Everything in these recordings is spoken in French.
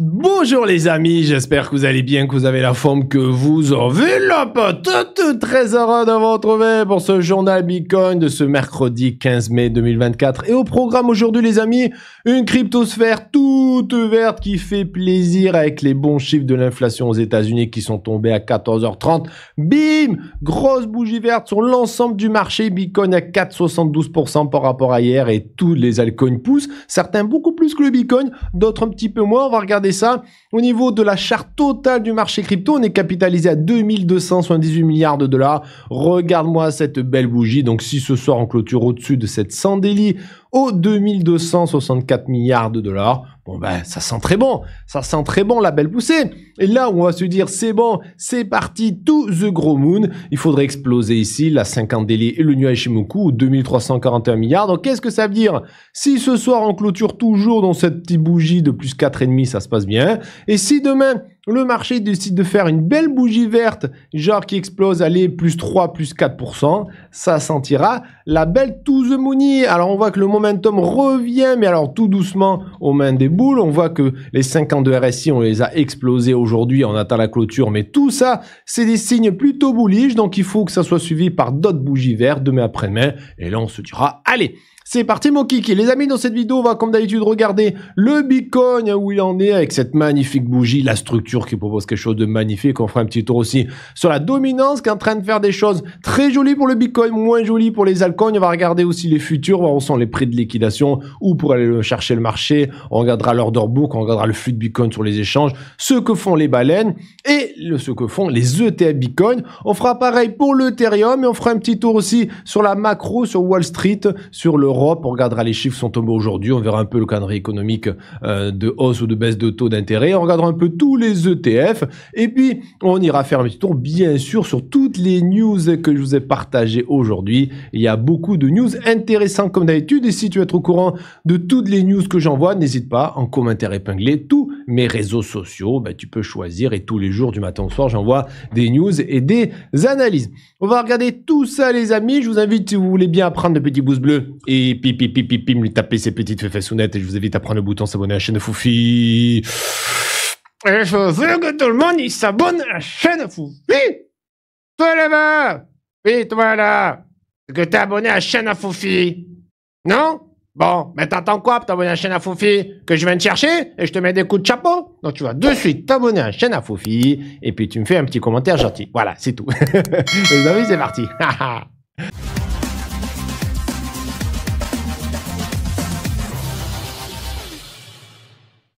Bonjour les amis, j'espère que vous allez bien, que vous avez la forme que vous avez, la pote, Très heureux de vous retrouver pour ce journal Bitcoin de ce mercredi 15 mai 2024. Et au programme aujourd'hui les amis, une cryptosphère toute verte qui fait plaisir avec les bons chiffres de l'inflation aux états unis qui sont tombés à 14h30. Bim Grosse bougie verte sur l'ensemble du marché, Bitcoin à 4,72% par rapport à hier et tous les altcoins poussent, certains beaucoup plus que le Bitcoin, d'autres un petit peu moins, on va regarder ça. Au niveau de la charte totale du marché crypto, on est capitalisé à 2278 milliards de dollars. Regarde-moi cette belle bougie. Donc si ce soir en clôture au-dessus de cette 100 délits, aux 2264 milliards de dollars. Bon ben, ça sent très bon, ça sent très bon la belle poussée. Et là, on va se dire, c'est bon, c'est parti, tout the gros moon. Il faudrait exploser ici la 50 délits et le nuage Shimoku, 2341 milliards. Donc qu'est-ce que ça veut dire Si ce soir on clôture toujours dans cette petite bougie de plus 4,5, ça se passe bien. Et si demain le marché décide de faire une belle bougie verte, genre qui explose, allez, plus 3, plus 4%, ça sentira la belle to the Alors on voit que le momentum revient, mais alors tout doucement aux mains des boules. On voit que les 50 de RSI, on les a explosés aujourd'hui, on attend la clôture, mais tout ça, c'est des signes plutôt bullish, donc il faut que ça soit suivi par d'autres bougies vertes demain après-demain, et là on se dira, allez c'est parti mon kiki. Les amis, dans cette vidéo, on va comme d'habitude regarder le Bitcoin où il en est avec cette magnifique bougie, la structure qui propose quelque chose de magnifique. On fera un petit tour aussi sur la dominance qui est en train de faire des choses très jolies pour le Bitcoin, moins jolies pour les altcoins. On va regarder aussi les futurs, on sent les prix de liquidation ou pour aller chercher le marché. On regardera l'order book, on regardera le flux de Bitcoin sur les échanges, ce que font les baleines et ce que font les ETF Bitcoin. On fera pareil pour l'Ethereum et on fera un petit tour aussi sur la macro, sur Wall Street, sur le on regardera les chiffres qui sont tombés aujourd'hui, on verra un peu le calendrier économique euh, de hausse ou de baisse de taux d'intérêt, on regardera un peu tous les ETF, et puis on ira faire un petit tour, bien sûr, sur toutes les news que je vous ai partagées aujourd'hui. Il y a beaucoup de news intéressantes comme d'habitude, et si tu veux être au courant de toutes les news que j'envoie, n'hésite pas en commentaire épinglé tous mes réseaux sociaux, ben, tu peux choisir, et tous les jours du matin au soir, j'envoie des news et des analyses. On va regarder tout ça, les amis, je vous invite, si vous voulez bien, à prendre le petit pouce bleu et Pipi pipi pipi pi lui taper ses petites fessounettes et je vous invite à prendre le bouton s'abonner à la chaîne de Foufi. Et je veux que tout le monde il s'abonne à la chaîne Foufi. Toi là-bas. Oui, toi là. Que t'es abonné à la chaîne à Foufi. Non? Bon, mais t'attends quoi pour t'abonner à la chaîne à Foufi Que je viens te chercher et je te mets des coups de chapeau Donc tu vas de suite t'abonner à la chaîne à Foufi et puis tu me fais un petit commentaire gentil. Voilà, c'est tout. Les amis, c'est parti.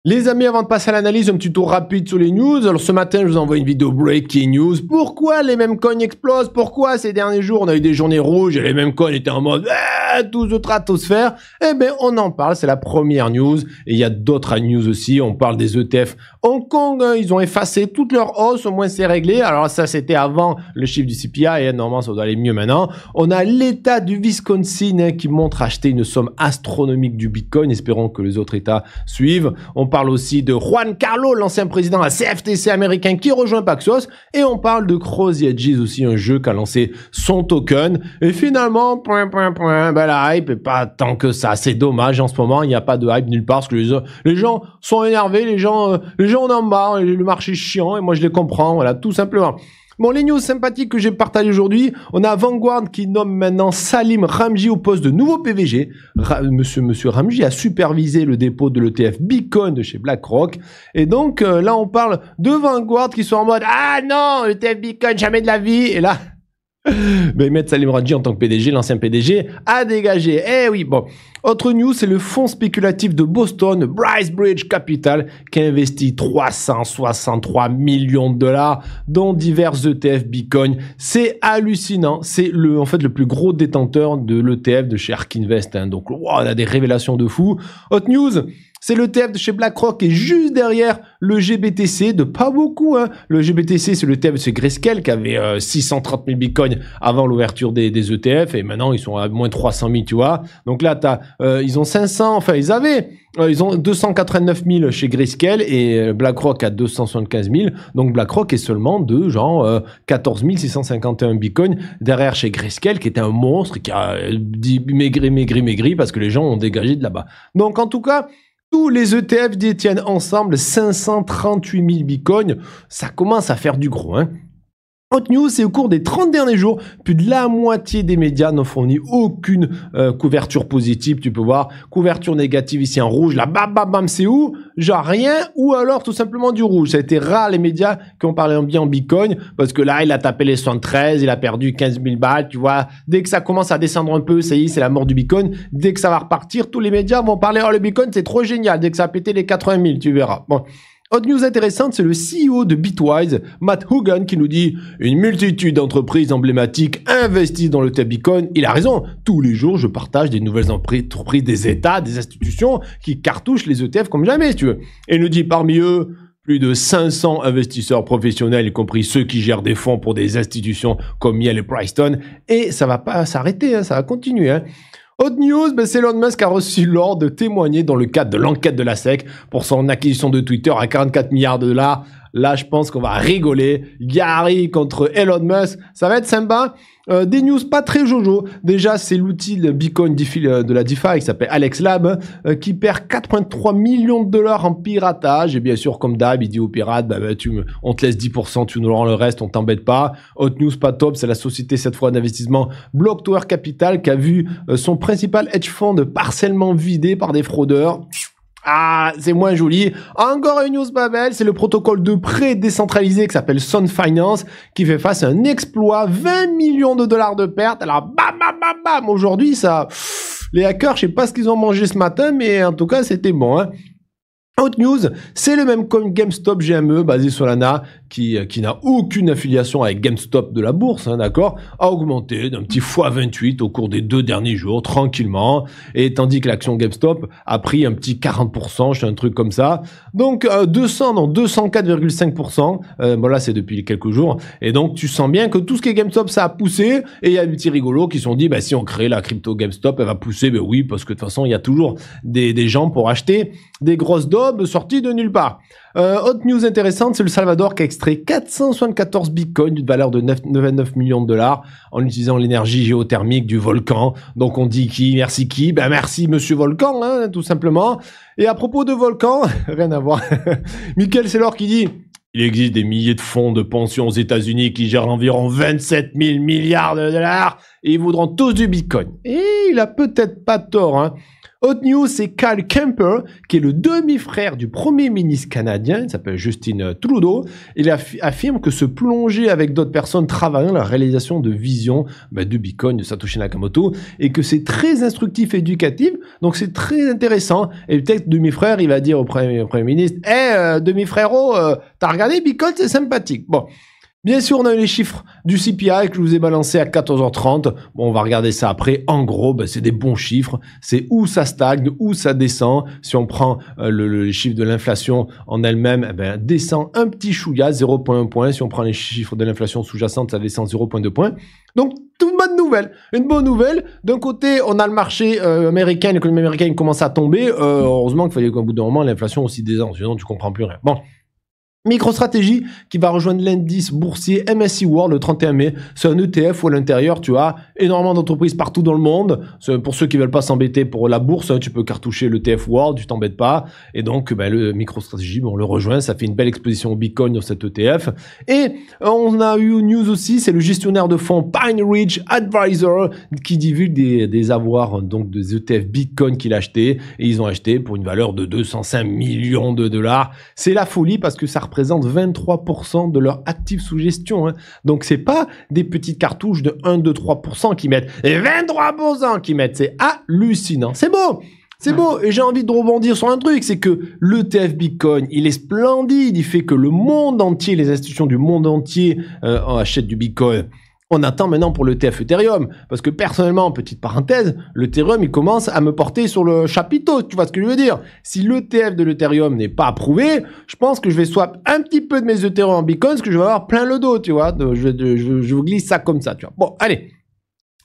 Les amis, avant de passer à l'analyse, un petit tour rapide sur les news. Alors ce matin, je vous envoie une vidéo breaking news. Pourquoi les mêmes coins explosent Pourquoi ces derniers jours, on a eu des journées rouges et les mêmes coins étaient en mode ah, tous de stratosphère Eh bien, on en parle, c'est la première news. Et il y a d'autres news aussi. On parle des ETF Hong Kong. Hein. Ils ont effacé toute leur hausse. au moins c'est réglé. Alors ça, c'était avant le chiffre du CPI et normalement, ça doit aller mieux maintenant. On a l'État du Wisconsin hein, qui montre acheter une somme astronomique du Bitcoin. Espérons que les autres États suivent. On parle aussi de Juan Carlo, l'ancien président à CFTC américain qui rejoint Paxos. Et on parle de Croziergies aussi, un jeu qui a lancé son token. Et finalement, point, point, point, ben la hype est pas tant que ça. C'est dommage en ce moment, il n'y a pas de hype nulle part parce que les, gens sont énervés, les gens, euh, les gens en ont le marché est chiant et moi je les comprends, voilà, tout simplement. Bon, les news sympathiques que j'ai partagées aujourd'hui, on a Vanguard qui nomme maintenant Salim Ramji au poste de nouveau PVG. monsieur, monsieur Ramji a supervisé le dépôt de l'ETF Bitcoin de chez BlackRock. Et donc, euh, là, on parle de Vanguard qui sont en mode « Ah non, ETF Bitcoin, jamais de la vie !» Et là, Mehmet Salim Raji, en tant que PDG, l'ancien PDG, a dégagé. Eh oui, bon. Autre news, c'est le fonds spéculatif de Boston, Bryce Bridge Capital, qui a investi 363 millions de dollars dans divers ETF Bitcoin. C'est hallucinant. C'est le, en fait, le plus gros détenteur de l'ETF de chez Ark Invest. Hein. Donc, on a des révélations de fou. Autre news, c'est le TF de chez BlackRock et juste derrière le GBTC de pas beaucoup. Hein. Le GBTC, c'est le thème de Grayscale qui avait 630 euh, 000 bitcoins avant l'ouverture des, ETF e et maintenant ils sont à moins 300 000, tu vois. Donc là, as, euh, ils ont 500, enfin ils avaient, euh, ils ont 289 000 chez Grayscale et BlackRock à 275 000. Donc BlackRock est seulement de genre 14 651 bitcoins derrière chez Grayscale qui était un monstre qui a dit maigri, maigri, maigri parce que les gens ont dégagé de là-bas. Donc en tout cas, tous les ETF détiennent ensemble 538 000 bitcoins. Ça commence à faire du gros, hein News, c'est au cours des 30 derniers jours, plus de la moitié des médias n'ont fourni aucune euh, couverture positive. Tu peux voir, couverture négative ici en rouge, là, bam, bam, bam, c'est où Genre rien, ou alors tout simplement du rouge. Ça a été rare les médias qui ont parlé en bien en Bitcoin, parce que là, il a tapé les 113, il a perdu 15 000 balles, tu vois. Dès que ça commence à descendre un peu, ça y est, c'est la mort du Bitcoin. Dès que ça va repartir, tous les médias vont parler, oh le Bitcoin, c'est trop génial. Dès que ça a pété les 80 000, tu verras. Bon. Autre news intéressante, c'est le CEO de Bitwise, Matt Hogan, qui nous dit une multitude d'entreprises emblématiques investissent dans le Bitcoin. Il a raison. Tous les jours, je partage des nouvelles entreprises, des États, des institutions qui cartouchent les ETF comme jamais, tu veux. Et il nous dit parmi eux, plus de 500 investisseurs professionnels, y compris ceux qui gèrent des fonds pour des institutions comme Yale et Princeton. Et ça va pas s'arrêter, hein, ça va continuer. Hein. Autre news, ben Elon Musk a reçu l'ordre de témoigner dans le cadre de l'enquête de la SEC pour son acquisition de Twitter à 44 milliards de dollars Là, je pense qu'on va rigoler. Gary contre Elon Musk, ça va être sympa. Euh, des news pas très jojo. Déjà, c'est l'outil de Bitcoin euh, de la DeFi qui s'appelle Alex Lab euh, qui perd 4,3 millions de dollars en piratage. Et bien sûr, comme d'hab, il dit aux pirates, bah, bah tu me, on te laisse 10%, tu nous rends le reste, on t'embête pas. Autre news pas top, c'est la société cette fois d'investissement BlockTower Capital qui a vu son principal hedge fund partiellement vidé par des fraudeurs. Ah, c'est moins joli. Encore une news Babel, c'est le protocole de prêt décentralisé qui s'appelle Sun Finance qui fait face à un exploit, 20 millions de dollars de pertes. Alors bam bam bam bam, aujourd'hui ça les hackers, je sais pas ce qu'ils ont mangé ce matin mais en tout cas, c'était bon hein. Autre news, c'est le même comme GameStop GME basé sur l'ANA qui, euh, qui n'a aucune affiliation avec GameStop de la bourse, hein, d'accord, a augmenté d'un petit fois 28 au cours des deux derniers jours tranquillement et tandis que l'action GameStop a pris un petit 40%, je suis un truc comme ça. Donc 200 non 204,5 euh, bon c'est depuis quelques jours et donc tu sens bien que tout ce qui est GameStop ça a poussé et il y a des petits rigolos qui se sont dit bah si on crée la crypto GameStop, elle va pousser, ben oui parce que de toute façon, il y a toujours des, des gens pour acheter des grosses doses Sortie sorti de nulle part. Euh, autre news intéressante, c'est le Salvador qui a extrait 474 bitcoins d'une valeur de 99 millions de dollars en utilisant l'énergie géothermique du volcan. Donc on dit qui, merci qui Ben merci Monsieur Volcan, hein, tout simplement. Et à propos de volcan, rien à voir. Michael Sellor qui dit il existe des milliers de fonds de pension aux États-Unis qui gèrent environ 27 000 milliards de dollars et ils voudront tous du Bitcoin. Et il a peut-être pas tort. Hein. Hot news, c'est Kyle Kemper, qui est le demi-frère du premier ministre canadien, il s'appelle Justin euh, Trudeau. Il affirme que se plonger avec d'autres personnes travaillant la réalisation de visions ben, de Bitcoin de Satoshi Nakamoto et que c'est très instructif et éducatif, donc c'est très intéressant. Et peut-être demi-frère, il va dire au premier, ministre, hé, eh, euh, demi-frérot, euh, t'as regardé Bitcoin, c'est sympathique. Bon. Bien sûr, on a eu les chiffres du CPI que je vous ai balancé à 14h30. Bon, on va regarder ça après. En gros, ben, c'est des bons chiffres. C'est où ça stagne, où ça descend. Si on prend euh, le, chiffre les de l'inflation en elle-même, eh ben, descend un petit chouïa, 0,1 point. Si on prend les chiffres de l'inflation sous-jacente, ça descend 0,2 point. Donc, toute bonne nouvelle. Une bonne nouvelle. D'un côté, on a le marché euh, américain, l'économie américaine commence à tomber. Euh, heureusement qu'il fallait qu'au bout d'un moment, l'inflation aussi descende. Sinon, tu comprends plus rien. Bon. Micro-stratégie qui va rejoindre l'indice boursier MSI World le 31 mai. C'est un ETF où à l'intérieur tu as énormément d'entreprises partout dans le monde. Pour ceux qui veulent pas s'embêter pour la bourse, hein, tu peux cartoucher l'ETF World, tu t'embêtes pas. Et donc ben, MicroStrategy, le MicroStratégie, bon, on le rejoint, ça fait une belle exposition au Bitcoin dans cet ETF. Et euh, on a eu news aussi, c'est le gestionnaire de fonds Pine Ridge Advisor qui divulgue des, avoirs hein, donc des ETF Bitcoin qu'il a acheté et ils ont acheté pour une valeur de 205 millions de dollars. C'est la folie parce que ça représente présente 23% de leur active sous gestion. Hein. Donc c'est pas des petites cartouches de 1, 2, 3% qui mettent, et 23% qui mettent. C'est hallucinant. C'est beau. C'est beau, et j'ai envie de rebondir sur un truc, c'est que l'ETF Bitcoin, il est splendide, il fait que le monde entier, les institutions du monde entier euh, achètent du Bitcoin on attend maintenant pour le TF Ethereum. Parce que personnellement, petite parenthèse, le il commence à me porter sur le chapiteau. Tu vois ce que je veux dire Si l'ETF de l'Ethereum n'est pas approuvé, je pense que je vais swap un petit peu de mes Ethereum en bitcoin, parce que je vais avoir plein le dos, tu vois. je, je vous glisse ça comme ça, tu vois. Bon, allez,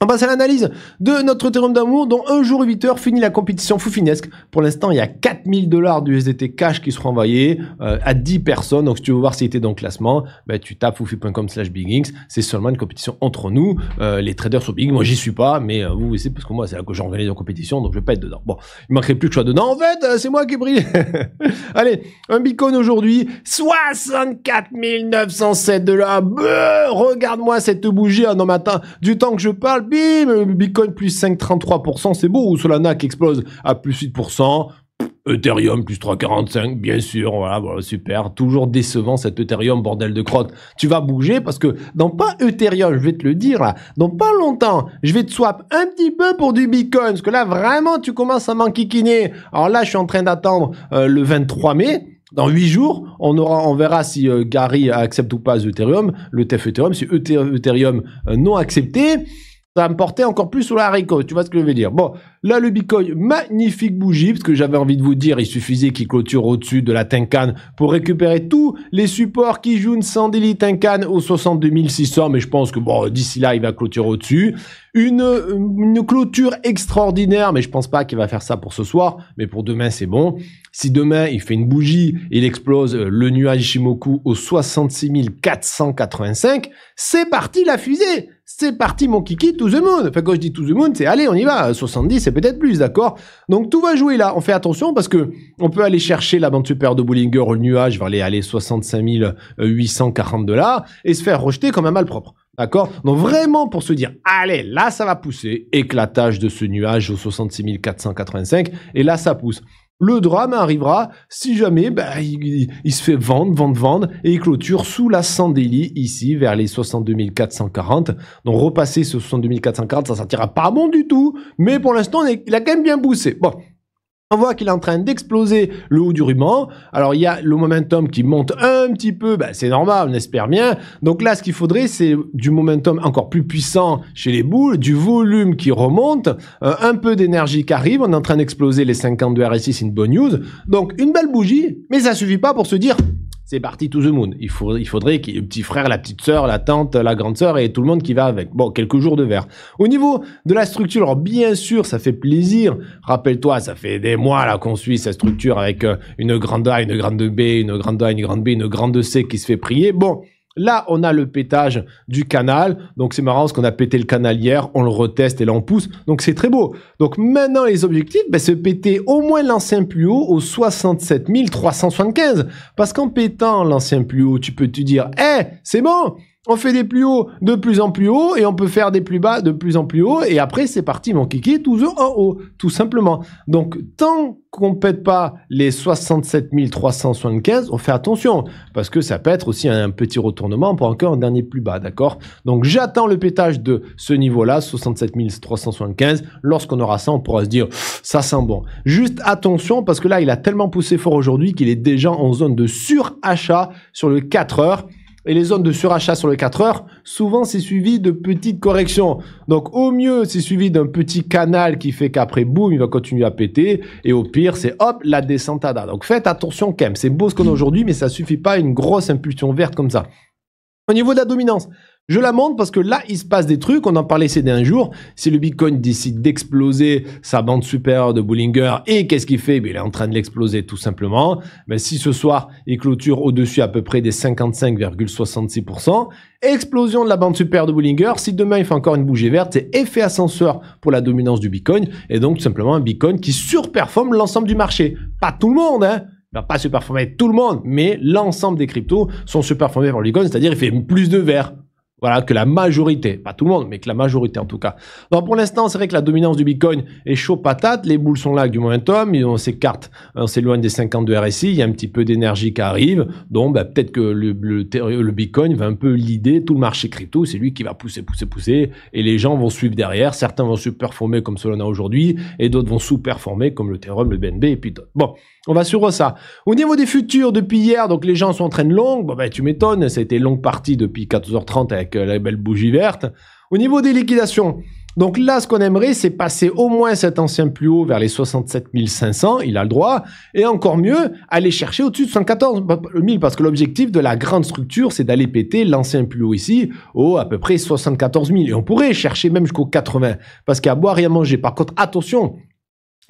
on passe à l'analyse de notre théorème d'amour dont un jour 8 heures finit la compétition foufinesque. Pour l'instant, il y a 4000 dollars du SDT cash qui seront envoyés euh, à 10 personnes. Donc si tu veux voir si était dans le classement, ben, tu tapes foufi.com slash biggings. C'est seulement une compétition entre nous. Euh, les traders sont big. Moi, j'y suis pas, mais euh, vous, c'est parce que moi, c'est là que j'organise en compétition, donc je vais pas être dedans. Bon, il manquerait plus que je sois dedans. En fait, c'est moi qui brille. Allez, un bitcoin aujourd'hui, 64 907 dollars. Regarde-moi cette bougie. un hein, non, matin du temps que je parle, bim, Bitcoin plus 5,33%, c'est beau, ou Solana qui explose à plus 8%. Ethereum plus 3,45, bien sûr, voilà, super. Toujours décevant cet Ethereum, bordel de crotte. Tu vas bouger parce que dans pas Ethereum, je vais te le dire là, dans pas longtemps, je vais te swap un petit peu pour du Bitcoin, parce que là vraiment tu commences à m'enquiquiner. Alors là, je suis en train d'attendre euh, le 23 mai. Dans 8 jours, on aura, on verra si euh, Gary accepte ou pas Ethereum, le TEF Ethereum, si Ethereum euh, non accepté ça va me porter encore plus sur la haricot. Tu vois ce que je veux dire Bon, là, le Bitcoin, magnifique bougie, parce que j'avais envie de vous dire, il suffisait qu'il clôture au-dessus de la Tenkan pour récupérer tous les supports qui jouent une délit Tenkan au 62 600, mais je pense que bon, d'ici là, il va clôturer au-dessus. Une, euh, une clôture extraordinaire, mais je pense pas qu'il va faire ça pour ce soir, mais pour demain, c'est bon. Si demain, il fait une bougie, il explose euh, le nuage Shimoku au 66 485, c'est parti la fusée c'est parti mon kiki, to the moon. Enfin, quand je dis to the moon, c'est allez, on y va. 70, c'est peut-être plus, d'accord Donc tout va jouer là. On fait attention parce que on peut aller chercher la bande supérieure de Bollinger au nuage vers les aller 65 840 dollars et se faire rejeter comme un malpropre. D'accord Donc vraiment pour se dire, allez, là ça va pousser, éclatage de ce nuage au 66 485, et là ça pousse. Le drame arrivera si jamais bah, il, se fait vendre, vendre, vendre et il clôture sous la Sandelli ici vers les 62 440. Donc repasser ce 62 440, ça ne sortira pas bon du tout, mais pour l'instant il a quand même bien poussé. Bon, on voit qu'il est en train d'exploser le haut du ruban. Alors il y a le momentum qui monte un petit peu, ben, c'est normal, on espère bien. Donc là, ce qu'il faudrait, c'est du momentum encore plus puissant chez les boules, du volume qui remonte, euh, un peu d'énergie qui arrive. On est en train d'exploser les 52 RSI, c'est une bonne news. Donc une belle bougie, mais ça suffit pas pour se dire c'est parti to the moon. Il, faut, il faudrait qu'il y ait le petit frère, la petite sœur, la tante, la grande sœur et tout le monde qui va avec. Bon, quelques jours de verre. Au niveau de la structure, alors bien sûr, ça fait plaisir. Rappelle-toi, ça fait des mois là qu'on suit cette structure avec euh, une grande A, une grande B, une grande A, une grande B, une grande C qui se fait prier. Bon, Là, on a le pétage du canal. Donc, c'est marrant parce qu'on a pété le canal hier, on le reteste et là, on pousse. Donc, c'est très beau. Donc, maintenant, les objectifs, ben, c'est péter au moins l'ancien plus haut au 67 375. Parce qu'en pétant l'ancien plus haut, tu peux te dire, eh, c'est bon, on fait des plus hauts de plus en plus hauts et on peut faire des plus bas de plus en plus hauts et après c'est parti mon kiki toujours en haut tout simplement. Donc tant qu'on pète pas les 67 375, on fait attention parce que ça peut être aussi un petit retournement pour encore un dernier plus bas, d'accord Donc j'attends le pétage de ce niveau-là 67 375. Lorsqu'on aura ça, on pourra se dire ça sent bon. Juste attention parce que là il a tellement poussé fort aujourd'hui qu'il est déjà en zone de surachat sur le 4 heures et les zones de surachat sur les 4 heures, souvent c'est suivi de petites corrections. Donc au mieux, c'est suivi d'un petit canal qui fait qu'après, boum, il va continuer à péter. Et au pire, c'est hop, la descente descentada. Donc faites attention quand C'est beau ce qu'on a aujourd'hui, mais ça suffit pas à une grosse impulsion verte comme ça. Au niveau de la dominance, je la montre parce que là, il se passe des trucs. On en parlait ces derniers jours. Si le Bitcoin décide d'exploser sa bande supérieure de Bollinger, et qu'est-ce qu'il fait ben, Il est en train de l'exploser tout simplement. Mais ben, si ce soir, il clôture au-dessus à peu près des 55,66%, explosion de la bande supérieure de Bollinger. Si demain, il fait encore une bougie verte, c'est effet ascenseur pour la dominance du Bitcoin. Et donc, tout simplement, un Bitcoin qui surperforme l'ensemble du marché. Pas tout le monde, hein il va pas se tout le monde, mais l'ensemble des cryptos sont surperformés par le Bitcoin, c'est-à-dire il fait plus de vert, voilà, que la majorité, pas tout le monde, mais que la majorité en tout cas. Donc pour l'instant, c'est vrai que la dominance du Bitcoin est chaud patate, les boules sont là du momentum, on s'écarte, on hein, s'éloigne des 50 de RSI, il y a un petit peu d'énergie qui arrive, donc bah, peut-être que le, Bitcoin va un peu l'idée, tout le marché crypto, c'est lui qui va pousser, pousser, pousser, et les gens vont suivre derrière, certains vont se performer comme a aujourd'hui, et d'autres vont sous-performer comme le Ethereum, le BNB, et puis d'autres. Bon. On va sur ça. Au niveau des futurs, depuis hier, donc les gens sont en train de tu m'étonnes, ça a été longue partie depuis 14h30 avec euh, la belle bougie verte. Au niveau des liquidations, donc là, ce qu'on aimerait, c'est passer au moins cet ancien plus haut vers les 67 500, il a le droit, et encore mieux, aller chercher au-dessus de 114 000, parce que l'objectif de la grande structure, c'est d'aller péter l'ancien plus haut ici, au à peu près 74 000, et on pourrait chercher même jusqu'au 80, parce qu'il y a à boire et à manger. Par contre, attention,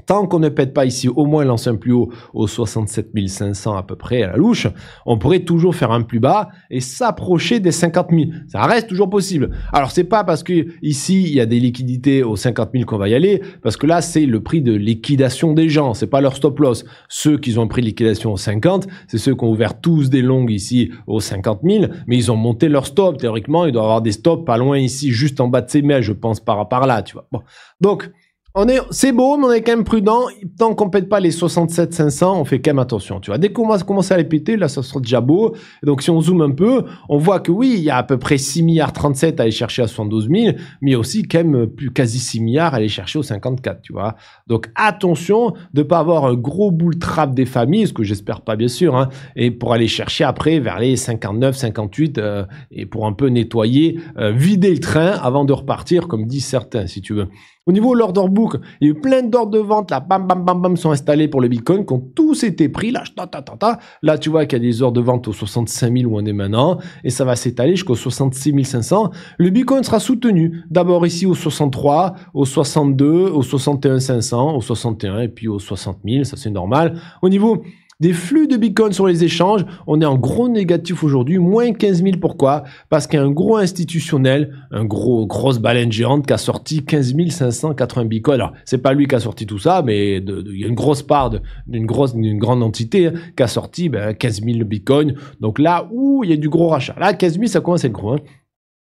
Tant qu'on ne pète pas ici, au moins l'ancien plus haut aux 67 500 à peu près à la louche, on pourrait toujours faire un plus bas et s'approcher des 50 000. Ça reste toujours possible. Alors c'est pas parce que ici il y a des liquidités aux 50 000 qu'on va y aller, parce que là c'est le prix de liquidation des gens, c'est pas leur stop loss. Ceux qui ont pris liquidation aux 50, c'est ceux qui ont ouvert tous des longues ici aux 50 000, mais ils ont monté leur stop. Théoriquement, ils doivent avoir des stops pas loin ici, juste en bas de ces mèches, je pense par, par là, tu vois. Bon. Donc, on est, c'est beau, mais on est quand même prudent. Tant qu'on pète pas les 67 500, on fait quand même attention, tu vois. Dès qu'on va commencer à les péter, là, ça sera déjà beau. donc, si on zoome un peu, on voit que oui, il y a à peu près 6 milliards 37 à aller chercher à 72 000, mais aussi quand même plus quasi 6 milliards à aller chercher aux 54, tu vois. Donc, attention de pas avoir un gros boule trap des familles, ce que j'espère pas, bien sûr, hein, et pour aller chercher après vers les 59, 58, euh, et pour un peu nettoyer, euh, vider le train avant de repartir, comme disent certains, si tu veux. Au niveau de l'order book, il y a eu plein d'ordres de vente là, bam bam bam bam sont installés pour le Bitcoin, qui ont tous été pris là, ta, ta, ta, là tu vois qu'il y a des ordres de vente aux 65 000 où on est maintenant, et ça va s'étaler jusqu'aux 66 500. Le Bitcoin sera soutenu d'abord ici aux 63, aux 62, aux 61 500, aux 61 et puis aux 60 000, ça c'est normal. Au niveau des flux de Bitcoin sur les échanges. On est en gros négatif aujourd'hui, moins 15 000. Pourquoi Parce qu'il a un gros institutionnel, un gros grosse baleine géante qui a sorti 15 580 Bitcoin. Alors, c'est pas lui qui a sorti tout ça, mais il y a une grosse part d'une grosse, d'une grande entité hein, qui a sorti 15 000 Bitcoin. Donc là où il y a du gros rachat. Là, 15 000, ça commence à être gros. Hein.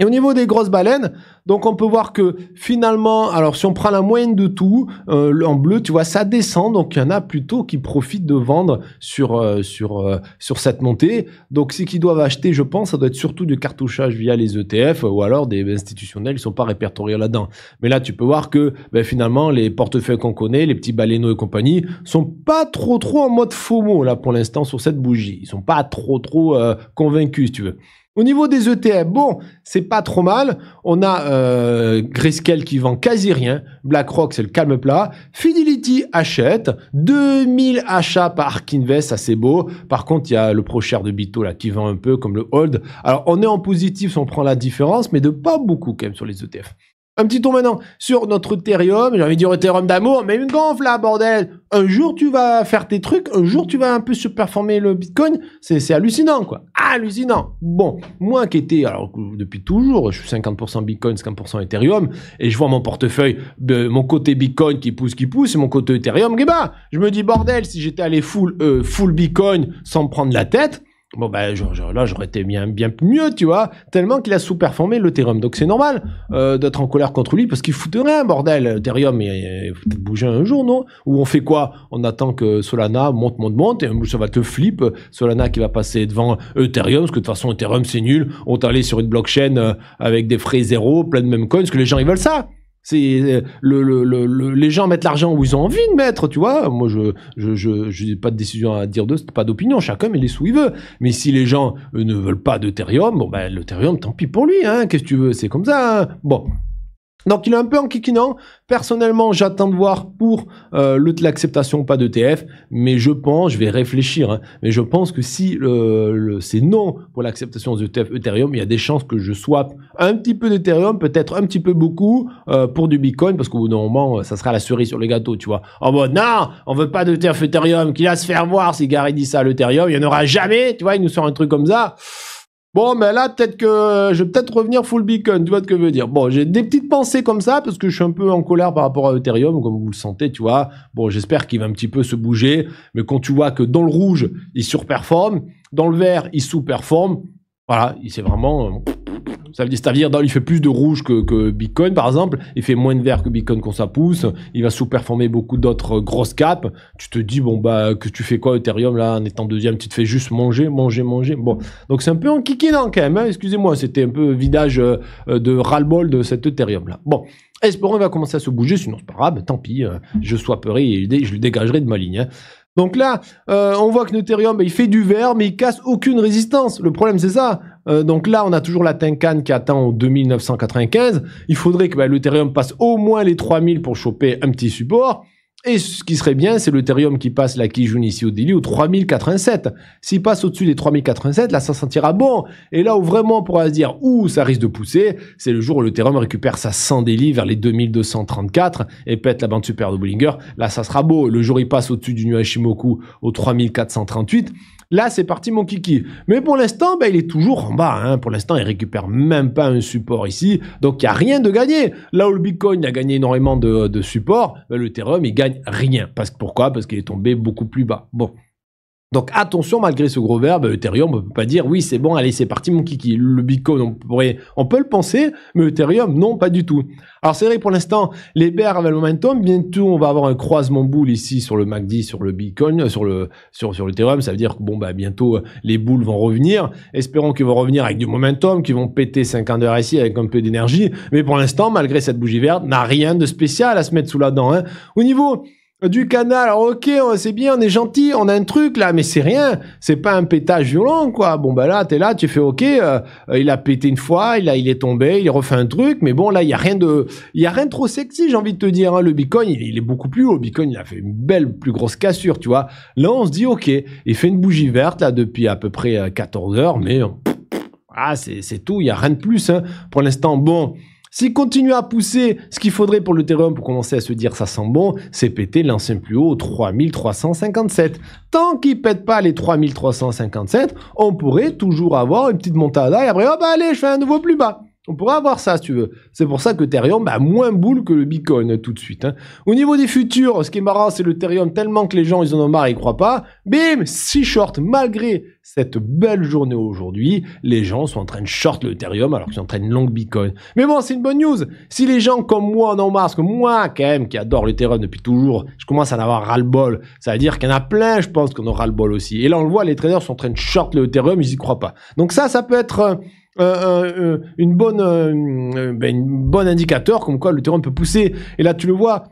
Et au niveau des grosses baleines, donc on peut voir que finalement, alors si on prend la moyenne de tout, euh, en bleu, tu vois, ça descend, donc il y en a plutôt qui profitent de vendre sur euh, sur euh, sur cette montée. Donc ce qu'ils doivent acheter, je pense, ça doit être surtout du cartouchage via les ETF ou alors des institutionnels ne sont pas répertoriés là-dedans. Mais là, tu peux voir que ben, finalement, les portefeuilles qu'on connaît, les petits baleineaux et compagnie, sont pas trop trop en mode FOMO là pour l'instant sur cette bougie. Ils sont pas trop trop convaincus, si tu veux. Au niveau des ETF, bon, c'est pas trop mal. On a euh, qui vend quasi rien. BlackRock, c'est le calme plat. Fidelity achète. 2000 achats par Kinvest, assez beau. Par contre, il y a le prochain de Bito là qui vend un peu comme le Hold. Alors, on est en positif si on prend la différence, mais de pas beaucoup quand même sur les ETF. Un petit tour maintenant sur notre Ethereum, j'ai envie de dire Ethereum d'amour, mais une gonfle là, hein, bordel Un jour tu vas faire tes trucs, un jour tu vas un peu surperformer le Bitcoin, c'est hallucinant quoi, hallucinant Bon, moi qui étais, alors depuis toujours, je suis 50% Bitcoin, 50% Ethereum, et je vois mon portefeuille, mon côté Bitcoin qui pousse, qui pousse, et mon côté Ethereum qui ben, Je me dis bordel, si j'étais allé full, euh, full Bitcoin sans me prendre la tête, Bon, ben genre, là, j'aurais été bien, bien mieux, tu vois, tellement qu'il a sous-performé l'Ethereum. Donc c'est normal euh, d'être en colère contre lui parce qu'il fout un rien, bordel. Ethereum, il faut peut bouger un jour, non Ou on fait quoi On attend que Solana monte, monte, monte, et ça va te flip. Solana qui va passer devant Ethereum, parce que de toute façon, Ethereum, c'est nul. On allé sur une blockchain euh, avec des frais zéro, plein de même coins, parce que les gens, ils veulent ça. C'est euh, les gens mettent l'argent où ils ont envie de mettre, tu vois. Moi, je je, n'ai pas de décision à dire de, pas d'opinion. Chacun met les sous il veut. Mais si les gens euh, ne veulent pas de d'Ethereum, bon ben l'Ethereum, tant pis pour lui. Hein, Qu'est-ce que tu veux C'est comme ça. Hein. bon, donc il est un peu en kikinant. Personnellement, j'attends de voir pour euh, l'acceptation pas d'ETF, mais je pense, je vais réfléchir, hein, mais je pense que si c'est non pour l'acceptation d'ETF Ethereum, il y a des chances que je swap un petit peu d'Ethereum, peut-être un petit peu beaucoup euh, pour du Bitcoin, parce qu'au bout d'un moment, ça sera la cerise sur le gâteau, tu vois. En mode, non, on veut pas d'ETF Ethereum, qu'il a se faire voir si Gary dit ça à l'Ethereum, il n'y en aura jamais, tu vois, il nous sort un truc comme ça. Bon, mais là, peut-être que euh, je vais peut-être revenir full beacon, tu vois ce que je veux dire. Bon, j'ai des petites pensées comme ça, parce que je suis un peu en colère par rapport à Ethereum, comme vous le sentez, tu vois. Bon, j'espère qu'il va un petit peu se bouger, mais quand tu vois que dans le rouge, il surperforme, dans le vert, il sous-performe, voilà, il c'est vraiment... Euh, ça veut dire, cest il fait plus de rouge que, Bitcoin, par exemple. Il fait moins de vert que Bitcoin quand ça pousse. Il va sous-performer beaucoup d'autres grosses capes. Tu te dis, bon, bah, que tu fais quoi, Ethereum, là, en étant deuxième, tu te fais juste manger, manger, manger. Bon. Donc, c'est un peu en kikinant, quand même, hein. Excusez-moi, c'était un peu vidage euh, de ras-le-bol de cet Ethereum, là. Bon. Espérons qu'il va commencer à se bouger, sinon c'est pas grave, tant pis, euh, je swapperai et je le dégagerai de ma ligne. Hein. Donc là, euh, on voit que l'Ethereum, bah, il fait du vert, mais il casse aucune résistance. Le problème, c'est ça. Euh, donc là, on a toujours la Tenkan qui attend au 2995. Il faudrait que bah, l'Ethereum passe au moins les 3000 pour choper un petit support. Et ce qui serait bien, c'est l'Ethereum qui passe la Kijun ici au délit au 3087. S'il passe au-dessus des 3087, là, ça sentira bon. Et là où vraiment on pourra se dire où ça risque de pousser, c'est le jour où l'Ethereum récupère sa 100 délit vers les 2234 et pète la bande super de Bollinger. Là, ça sera beau. Le jour où il passe au-dessus du nuage au 3438. Là, c'est parti mon kiki. Mais pour l'instant, ben, il est toujours en bas. Hein. Pour l'instant, il récupère même pas un support ici. Donc, il n'y a rien de gagné. Là où le Bitcoin a gagné énormément de, support, le ben, l'Ethereum, il gagne rien. Parce, pourquoi Parce qu'il est tombé beaucoup plus bas. Bon. Donc attention, malgré ce gros verbe, Ethereum, on ne peut pas dire oui, c'est bon, allez, c'est parti, mon kiki. Le Bitcoin, on, pourrait, on peut le penser, mais Ethereum, non, pas du tout. Alors c'est vrai, pour l'instant, les bears avaient le momentum. Bientôt, on va avoir un croisement boule ici sur le MACD, sur le Bitcoin, euh, sur le sur, sur l'Ethereum. Ça veut dire que bon, bah, bientôt, euh, les boules vont revenir. Espérons qu'ils vont revenir avec du momentum, qu'ils vont péter 50 heures ici avec un peu d'énergie. Mais pour l'instant, malgré cette bougie verte, n'a rien de spécial à se mettre sous la dent. Hein. Au niveau du canal. ok, c'est bien, on est gentil, on a un truc là, mais c'est rien. C'est pas un pétage violent, quoi. Bon, bah là, t'es là, tu fais ok. Euh, euh, il a pété une fois, il a, il est tombé, il refait un truc, mais bon, là, il y a rien de, il y a rien trop sexy, j'ai envie de te dire. Hein. Le Bitcoin, il, est beaucoup plus haut. Bitcoin, il a fait une belle, plus grosse cassure, tu vois. Là, on se dit ok, il fait une bougie verte là depuis à peu près 14 euh, heures, mais ah, c'est tout, il y a rien de plus hein. pour l'instant. Bon. S'il continue à pousser ce qu'il faudrait pour le terrain pour commencer à se dire ça sent bon, c'est péter l'ancien plus haut 3357. Tant qu'il pète pas les 3357, on pourrait toujours avoir une petite montada et après, oh bah allez, je fais un nouveau plus bas. On pourrait avoir ça si tu veux. C'est pour ça que Ethereum a bah, moins boule que le Bitcoin tout de suite. Hein. Au niveau des futurs, ce qui est marrant, c'est le Ethereum tellement que les gens ils en ont marre, ils croient pas. Bim, si short malgré cette belle journée aujourd'hui, les gens sont en train de short le Ethereum alors qu'ils sont en train long Bitcoin. Mais bon, c'est une bonne news. Si les gens comme moi en ont marre, parce que moi quand même qui adore l'Ethereum depuis toujours, je commence à en avoir ras le bol. Ça veut dire qu'il y en a plein, je pense qu'on aura le bol aussi. Et là on le voit, les traders sont en train de short le Ethereum, ils y croient pas. Donc ça, ça peut être euh, euh, euh, euh, une bonne, ben, une bonne indicateur comme quoi le terrain peut pousser. Et là, tu le vois,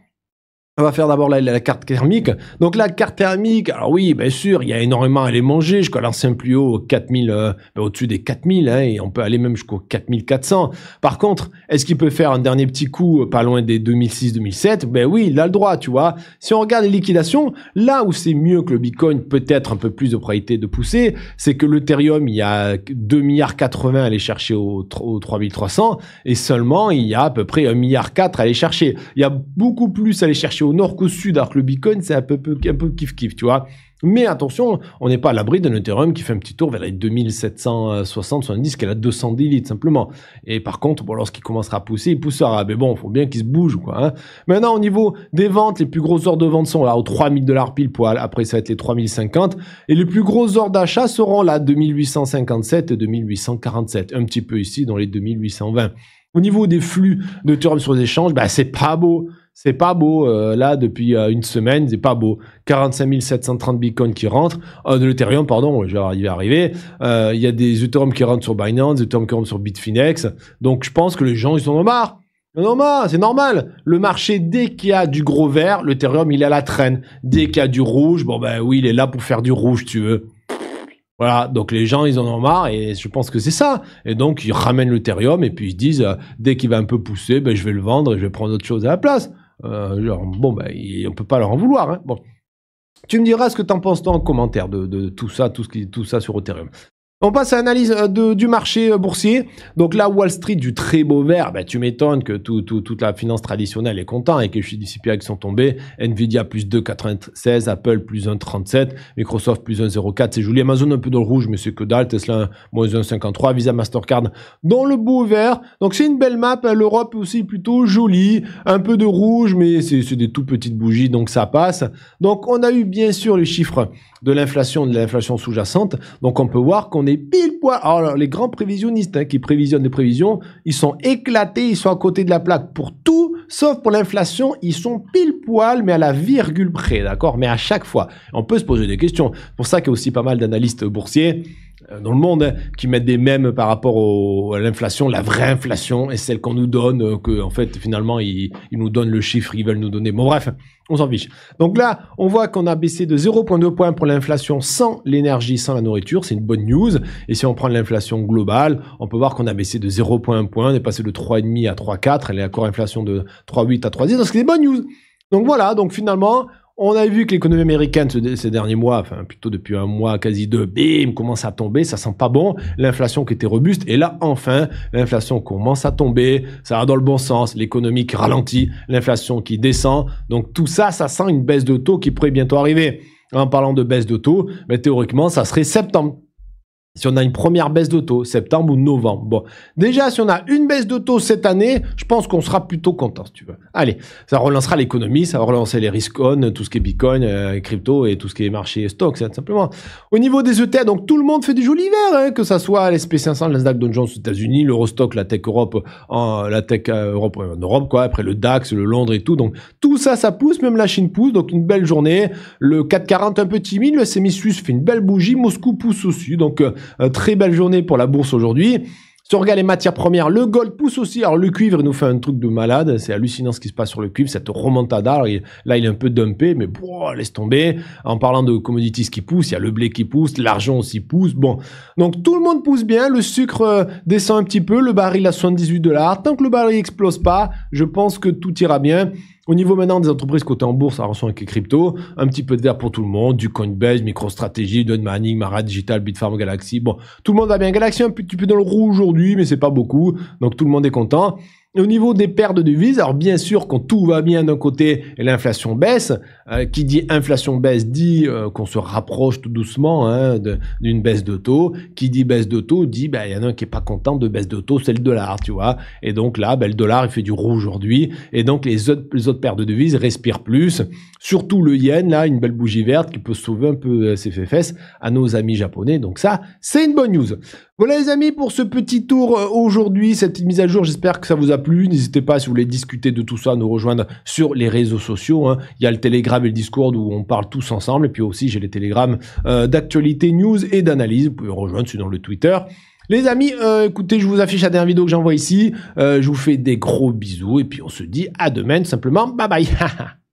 on va faire d'abord la, carte thermique. Donc la carte thermique, alors oui, bien sûr, il y a énormément à les manger jusqu'à l'ancien plus haut, 4000, euh, au-dessus des 4000, hein, et on peut aller même jusqu'au 4400. Par contre, est-ce qu'il peut faire un dernier petit coup euh, pas loin des 2006-2007 Ben oui, il a le droit, tu vois. Si on regarde les liquidations, là où c'est mieux que le Bitcoin, peut-être un peu plus de probabilité de pousser, c'est que l'Ethereum, il y a 2 milliards 80 à aller chercher au, 3300, et seulement il y a à peu près 1 milliard 4 à aller chercher. Il y a beaucoup plus à aller chercher au au nord qu'au sud, alors que le Bitcoin, c'est un peu, un peu kiff-kiff, tu vois. Mais attention, on n'est pas à l'abri d'un Ethereum qui fait un petit tour vers les 2760-70, qu'elle a 210 litres simplement. Et par contre, bon, lorsqu'il commencera à pousser, il poussera. Mais bon, il faut bien qu'il se bouge, quoi. Hein. Maintenant, au niveau des ventes, les plus grosses ordres de vente sont là, aux 3000 dollars pile poil. Après, ça va être les 3050. Et les plus gros ordres d'achat seront là, 2857 et 2847. Un petit peu ici, dans les 2820. Au niveau des flux de Ethereum sur les échanges, bah, c'est pas beau. C'est pas beau. Euh, là, depuis euh, une semaine, c'est pas beau. 45 730 bitcoins qui rentrent. Oh, de l'Ethereum, pardon, il va arriver. Euh, il y a des Ethereum qui rentrent sur Binance, des Ethereum qui rentrent sur Bitfinex. Donc, je pense que les gens, ils en ont marre. ont marre, c'est normal. Le marché, dès qu'il y a du gros vert, l'Ethereum, il est à la traîne. Dès qu'il y a du rouge, bon, ben oui, il est là pour faire du rouge, tu veux. Voilà, donc les gens, ils en ont marre et je pense que c'est ça. Et donc, ils ramènent l'Ethereum et puis ils disent, dès qu'il va un peu pousser, ben, je vais le vendre et je vais prendre autre chose à la place. Euh, genre, bon, ben, on peut pas leur en vouloir. Hein. Bon. Tu me diras ce que t'en penses en commentaire de, tout ça, tout, ce qui, tout ça sur Ethereum. On passe à l'analyse euh, du marché euh, boursier. Donc là, Wall Street du très beau vert, bah, tu m'étonnes que toute la finance traditionnelle est contente et que les chiffres du sont tombés. Nvidia plus 2,96, Apple plus 1,37, Microsoft plus 1,04, c'est joli. Amazon un peu dans le rouge, mais c'est que dalle. Tesla moins 1,53, Visa Mastercard dans le beau vert. Donc c'est une belle map. L'Europe aussi plutôt jolie. Un peu de rouge, mais c'est des tout petites bougies, donc ça passe. Donc on a eu bien sûr les chiffres de l'inflation, de l'inflation sous-jacente. Donc on peut voir qu'on pile poil. Alors, les grands prévisionnistes hein, qui prévisionnent des prévisions, ils sont éclatés, ils sont à côté de la plaque pour tout, sauf pour l'inflation, ils sont pile poil, mais à la virgule près, d'accord Mais à chaque fois, on peut se poser des questions. pour ça qu'il y a aussi pas mal d'analystes boursiers euh, dans le monde hein, qui mettent des mêmes par rapport à l'inflation, la vraie inflation et celle qu'on nous donne, qu'en euh, que en fait finalement ils, nous donnent le chiffre, qu'ils veulent nous donner. Bon bref, on s'en fiche. Donc là, on voit qu'on a baissé de 0,2 points pour l'inflation sans l'énergie, sans la nourriture, c'est une bonne news. Et si on prend l'inflation globale, on peut voir qu'on a baissé de 0,1 point, on est passé de 3,5 à 3,4, elle est encore inflation de 3,8 à 3,10, donc c'est des bonnes news. Donc voilà, donc finalement, on a vu que l'économie américaine ces derniers mois, enfin plutôt depuis un mois, quasi deux, bim, commence à tomber, ça sent pas bon. L'inflation qui était robuste, et là enfin, l'inflation commence à tomber, ça va dans le bon sens, l'économie qui ralentit, l'inflation qui descend. Donc tout ça, ça sent une baisse de taux qui pourrait bientôt arriver. En parlant de baisse de taux, mais théoriquement, ça serait septembre si on a une première baisse de taux, septembre ou novembre. Bon, déjà, si on a une baisse de taux cette année, je pense qu'on sera plutôt content, si tu veux. Allez, ça relancera l'économie, ça va relancer les risques on, tout ce qui est bitcoin, euh, crypto et tout ce qui est marché stock, c'est simplement. Au niveau des ETA, donc tout le monde fait du joli vert, hein, que ça soit l'SP500, l'ASDAQ, Nasdaq Dow Jones aux États-Unis, l'Eurostock, la Tech Europe, en, la Tech euh, Europe en Europe, quoi, après le DAX, le Londres et tout. Donc tout ça, ça pousse, même la Chine pousse, donc une belle journée. Le 440 un peu timide, le SMI suisse fait une belle bougie, Moscou pousse aussi, donc. Euh, euh, très belle journée pour la bourse aujourd'hui. Si on regarde les matières premières, le gold pousse aussi. Alors le cuivre, nous fait un truc de malade. C'est hallucinant ce qui se passe sur le cuivre, cette remontada. là, il est un peu dumpé, mais bon, laisse tomber. En parlant de commodities qui poussent, il y a le blé qui pousse, l'argent aussi pousse. Bon, donc tout le monde pousse bien. Le sucre euh, descend un petit peu, le baril à 78 dollars. Tant que le baril n'explose pas, je pense que tout ira bien. Au niveau maintenant des entreprises cotées en bourse à relation avec les un petit peu de vert pour tout le monde, du Coinbase, MicroStrategy, Don Manning, Mara Digital, Bitfarm, Galaxy. Bon, tout le monde va bien. Galaxy un petit peu dans le rouge aujourd'hui, mais c'est pas beaucoup. Donc tout le monde est content. Au niveau des pertes de devises, alors bien sûr, quand tout va bien d'un côté et l'inflation baisse, euh, qui dit inflation baisse dit euh, qu'on se rapproche tout doucement hein, d'une baisse de taux. Qui dit baisse de taux dit bah, il y en a un qui est pas content de baisse de taux, c'est le dollar, tu vois. Et donc là, bah, le dollar il fait du rouge aujourd'hui, et donc les autres, les paires de devises respirent plus. Surtout le yen, là, une belle bougie verte qui peut sauver un peu euh, ses fesses à nos amis japonais. Donc ça, c'est une bonne news. Voilà les amis pour ce petit tour aujourd'hui, cette mise à jour. J'espère que ça vous a plu. N'hésitez pas, si vous voulez discuter de tout ça, à nous rejoindre sur les réseaux sociaux. Hein. Il y a le Telegram et le Discord où on parle tous ensemble. Et puis aussi, j'ai les Telegrams euh, d'actualité, news et d'analyse. Vous pouvez rejoindre, sinon le Twitter. Les amis, euh, écoutez, je vous affiche la dernière vidéo que j'envoie ici. Euh, je vous fais des gros bisous et puis on se dit à demain, simplement. Bye bye